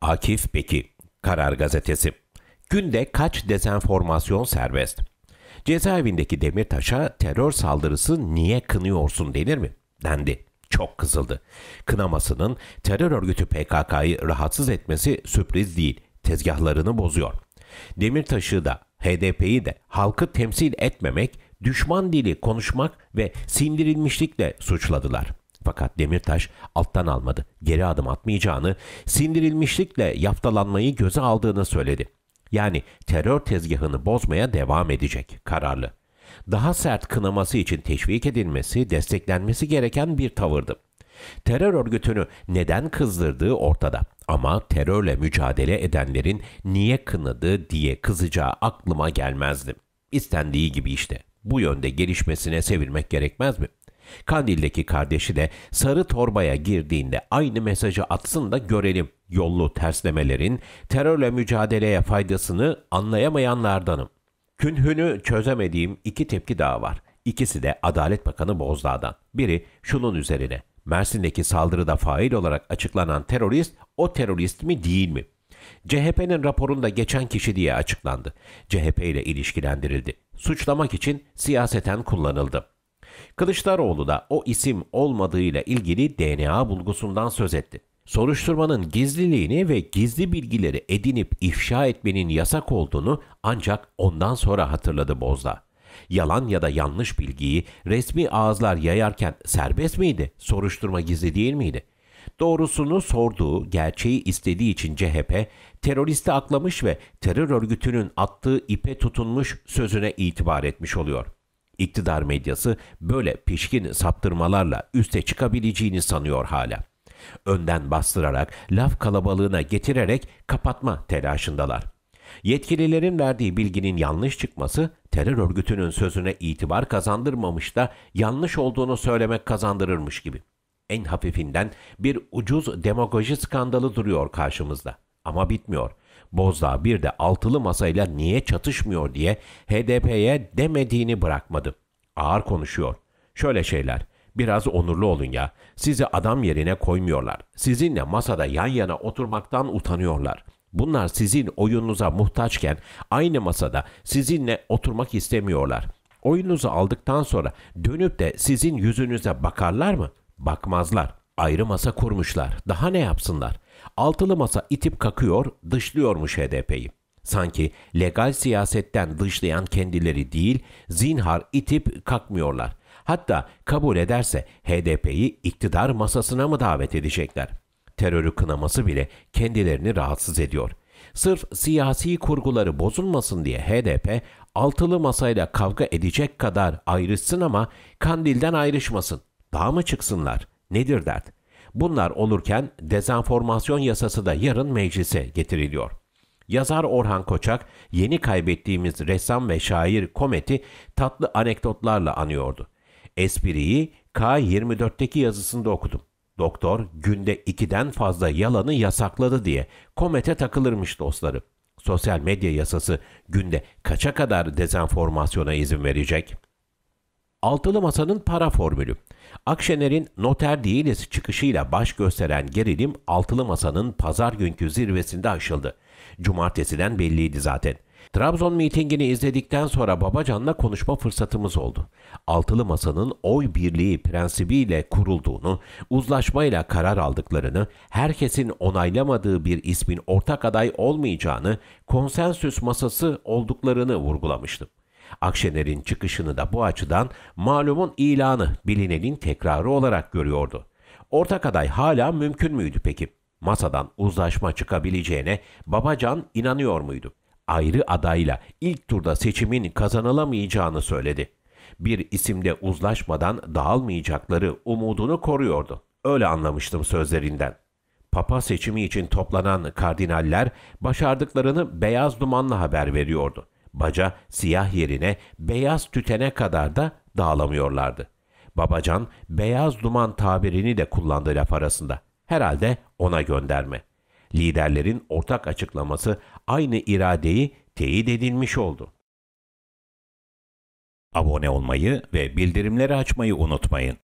Akif Beki, Karar Gazetesi. Günde kaç dezenformasyon serbest? Cezaevindeki Demirtaş'a terör saldırısı niye kınıyorsun denir mi? Dendi. Çok kızıldı. Kınamasının terör örgütü PKK'yı rahatsız etmesi sürpriz değil. Tezgahlarını bozuyor. Demirtaş'ı da HDP'yi de halkı temsil etmemek, düşman dili konuşmak ve sindirilmişlikle suçladılar.'' Fakat Demirtaş alttan almadı, geri adım atmayacağını, sindirilmişlikle yaftalanmayı göze aldığını söyledi. Yani terör tezgahını bozmaya devam edecek, kararlı. Daha sert kınaması için teşvik edilmesi, desteklenmesi gereken bir tavırdı. Terör örgütünü neden kızdırdığı ortada ama terörle mücadele edenlerin niye kınadı diye kızacağı aklıma gelmezdi. İstendiği gibi işte. Bu yönde gelişmesine sevilmek gerekmez mi? Kandil'deki kardeşi de sarı torbaya girdiğinde aynı mesajı atsın da görelim. Yollu terslemelerin terörle mücadeleye faydasını anlayamayanlardanım. Künhünü çözemediğim iki tepki daha var. İkisi de Adalet Bakanı Bozdağ'dan. Biri şunun üzerine. Mersin'deki saldırıda fail olarak açıklanan terörist o terörist mi değil mi? CHP'nin raporunda geçen kişi diye açıklandı. CHP ile ilişkilendirildi. Suçlamak için siyaseten kullanıldı. Kılıçdaroğlu da o isim olmadığıyla ilgili DNA bulgusundan söz etti. Soruşturmanın gizliliğini ve gizli bilgileri edinip ifşa etmenin yasak olduğunu ancak ondan sonra hatırladı Bozda. Yalan ya da yanlış bilgiyi resmi ağızlar yayarken serbest miydi? Soruşturma gizli değil miydi? Doğrusunu sorduğu, gerçeği istediği için CHP, teröristi aklamış ve terör örgütünün attığı ipe tutunmuş sözüne itibar etmiş oluyor. İktidar medyası böyle pişkin saptırmalarla üste çıkabileceğini sanıyor hala. Önden bastırarak, laf kalabalığına getirerek kapatma telaşındalar. Yetkililerin verdiği bilginin yanlış çıkması terör örgütünün sözüne itibar kazandırmamış da yanlış olduğunu söylemek kazandırırmış gibi. En hafifinden bir ucuz demagoji skandalı duruyor karşımızda. Ama bitmiyor. Bozdağ bir de altılı masayla niye çatışmıyor diye HDP'ye demediğini bırakmadı. Ağır konuşuyor. Şöyle şeyler. Biraz onurlu olun ya. Sizi adam yerine koymuyorlar. Sizinle masada yan yana oturmaktan utanıyorlar. Bunlar sizin oyununuza muhtaçken aynı masada sizinle oturmak istemiyorlar. Oyununuzu aldıktan sonra dönüp de sizin yüzünüze bakarlar mı? Bakmazlar. Ayrı masa kurmuşlar. Daha ne yapsınlar? Altılı masa itip kakıyor, dışlıyormuş HDP'yi. Sanki legal siyasetten dışlayan kendileri değil, zinhar itip kakmıyorlar. Hatta kabul ederse HDP'yi iktidar masasına mı davet edecekler? Terörü kınaması bile kendilerini rahatsız ediyor. Sırf siyasi kurguları bozulmasın diye HDP altılı masayla kavga edecek kadar ayrışsın ama Kandil'den ayrışmasın. Daha mı çıksınlar? Nedir dert? Bunlar olurken dezenformasyon yasası da yarın meclise getiriliyor. Yazar Orhan Koçak, yeni kaybettiğimiz ressam ve şair Komet'i tatlı anekdotlarla anıyordu. Espriyi K24'teki yazısında okudum. Doktor günde ikiden fazla yalanı yasakladı diye Komet'e takılırmış dostları. Sosyal medya yasası günde kaça kadar dezenformasyona izin verecek?'' Altılı Masa'nın para formülü. Akşener'in noter değiliz çıkışıyla baş gösteren gerilim Altılı Masa'nın pazar günkü zirvesinde aşıldı. Cumartesiden belliydi zaten. Trabzon mitingini izledikten sonra Babacan'la konuşma fırsatımız oldu. Altılı Masa'nın oy birliği prensibiyle kurulduğunu, uzlaşmayla karar aldıklarını, herkesin onaylamadığı bir ismin ortak aday olmayacağını, konsensüs masası olduklarını vurgulamıştım. Akşener'in çıkışını da bu açıdan malumun ilanı, bilinenin tekrarı olarak görüyordu. Ortak aday hala mümkün müydü peki? Masadan uzlaşma çıkabileceğine Babacan inanıyor muydu? Ayrı adayla ilk turda seçimin kazanılamayacağını söyledi. Bir isimde uzlaşmadan dağılmayacakları umudunu koruyordu. Öyle anlamıştım sözlerinden. Papa seçimi için toplanan kardinaller başardıklarını beyaz dumanla haber veriyordu. Baca siyah yerine beyaz tütene kadar da dağılamıyorlardı. Babacan beyaz duman tabirini de kullandı laf arasında. Herhalde ona gönderme. Liderlerin ortak açıklaması aynı iradeyi teyit edilmiş oldu. Abone olmayı ve bildirimleri açmayı unutmayın.